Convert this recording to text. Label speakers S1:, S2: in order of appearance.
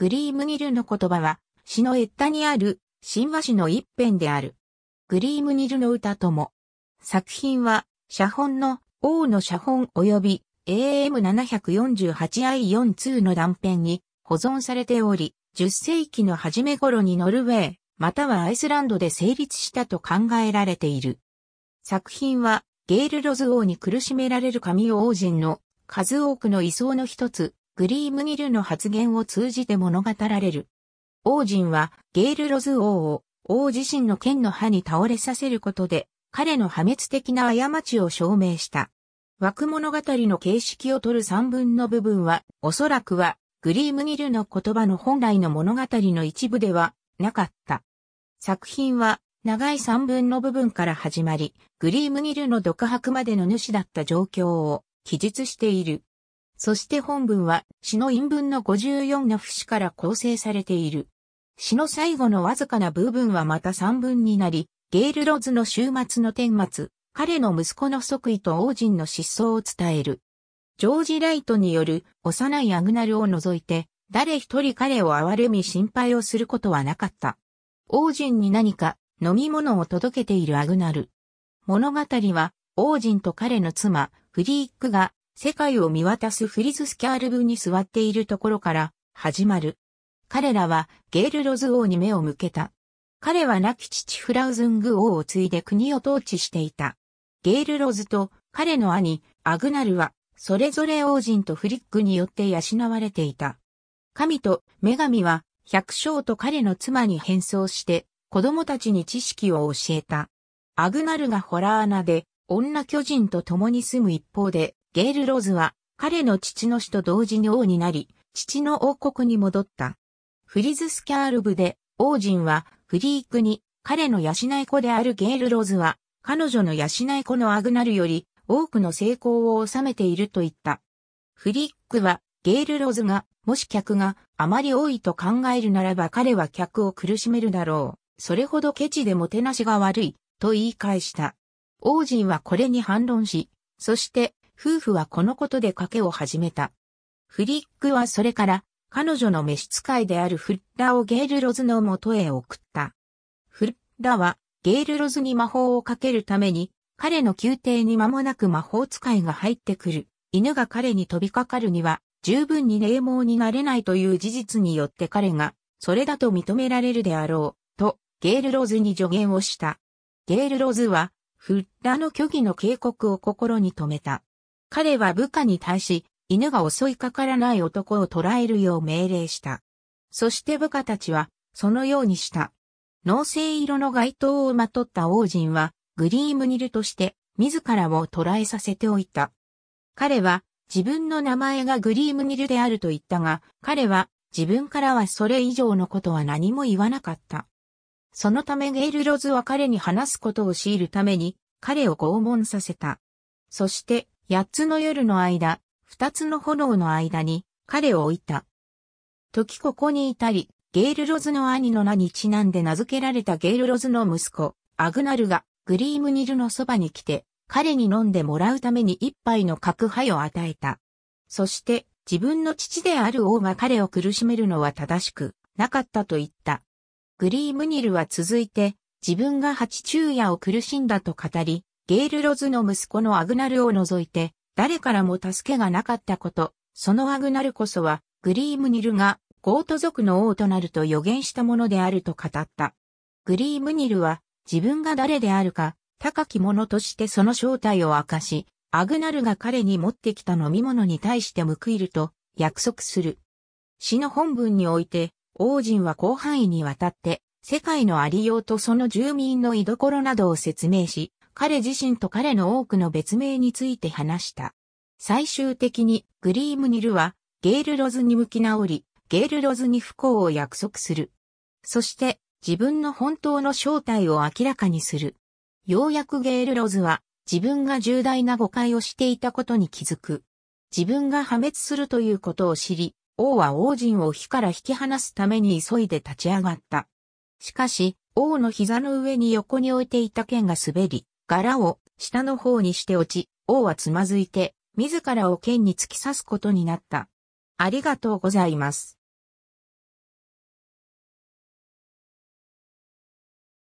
S1: グリームニルの言葉は、詩のエッタにある、神話詩の一編である。グリームニルの歌とも。作品は、写本の、王の写本及び、AM748I42 の断片に保存されており、10世紀の初め頃にノルウェー、またはアイスランドで成立したと考えられている。作品は、ゲールロズ王に苦しめられる神王人の数多くの位相の一つ、グリームギルの発言を通じて物語られる。王人はゲール・ロズ王を王自身の剣の歯に倒れさせることで彼の破滅的な過ちを証明した。枠物語の形式を取る三分の部分はおそらくはグリームギルの言葉の本来の物語の一部ではなかった。作品は長い三分の部分から始まり、グリームギルの独白までの主だった状況を記述している。そして本文は詩の韻文の54の節から構成されている。詩の最後のわずかな部分はまた三文になり、ゲール・ロズの終末の天末、彼の息子の即位と王人の失踪を伝える。ジョージ・ライトによる幼いアグナルを除いて、誰一人彼を憐れみ心配をすることはなかった。王人に何か飲み物を届けているアグナル。物語は王人と彼の妻、フリーックが世界を見渡すフリズスキャール部に座っているところから始まる。彼らはゲールロズ王に目を向けた。彼は亡き父フラウズング王を継いで国を統治していた。ゲールロズと彼の兄アグナルはそれぞれ王人とフリックによって養われていた。神と女神は百姓と彼の妻に変装して子供たちに知識を教えた。アグナルがホラー穴で女巨人と共に住む一方でゲール・ローズは彼の父の死と同時に王になり、父の王国に戻った。フリズスキャール部で王人はフリークに彼の養い子であるゲール・ローズは彼女の養い子のアグナルより多くの成功を収めていると言った。フリックはゲール・ローズがもし客があまり多いと考えるならば彼は客を苦しめるだろう。それほどケチでもてなしが悪いと言い返した。王人はこれに反論し、そして夫婦はこのことで賭けを始めた。フリックはそれから彼女の召使いであるフッラをゲールロズの元へ送った。フッラはゲールロズに魔法をかけるために彼の宮廷に間もなく魔法使いが入ってくる。犬が彼に飛びかかるには十分に霊猛になれないという事実によって彼がそれだと認められるであろうとゲールロズに助言をした。ゲールロズはフッラの虚偽の警告を心に留めた。彼は部下に対し、犬が襲いかからない男を捕らえるよう命令した。そして部下たちは、そのようにした。脳性色の街灯をまとった王人は、グリームニルとして、自らを捕らえさせておいた。彼は、自分の名前がグリームニルであると言ったが、彼は、自分からはそれ以上のことは何も言わなかった。そのためゲールロズは彼に話すことを強いるために、彼を拷問させた。そして、八つの夜の間、二つの炎の間に彼を置いた。時ここに至り、ゲールロズの兄の名にちなんで名付けられたゲールロズの息子、アグナルがグリームニルのそばに来て、彼に飲んでもらうために一杯の核杯を与えた。そして、自分の父である王が彼を苦しめるのは正しく、なかったと言った。グリームニルは続いて、自分が八昼夜を苦しんだと語り、ゲール・ロズの息子のアグナルを除いて、誰からも助けがなかったこと、そのアグナルこそは、グリームニルが、ゴート族の王となると予言したものであると語った。グリームニルは、自分が誰であるか、高き者としてその正体を明かし、アグナルが彼に持ってきた飲み物に対して報いると、約束する。詩の本文において、王人は広範囲にわたって、世界のありようとその住民の居所などを説明し、彼自身と彼の多くの別名について話した。最終的にグリームニルはゲール・ロズに向き直り、ゲール・ロズに不幸を約束する。そして自分の本当の正体を明らかにする。ようやくゲール・ロズは自分が重大な誤解をしていたことに気づく。自分が破滅するということを知り、王は王人を火から引き離すために急いで立ち上がった。しかし、王の膝の上に横に置いていた剣が滑り、柄を下の方にして落ち、王はつまずいて、自らを剣に突き刺すことになった。ありがとうございます。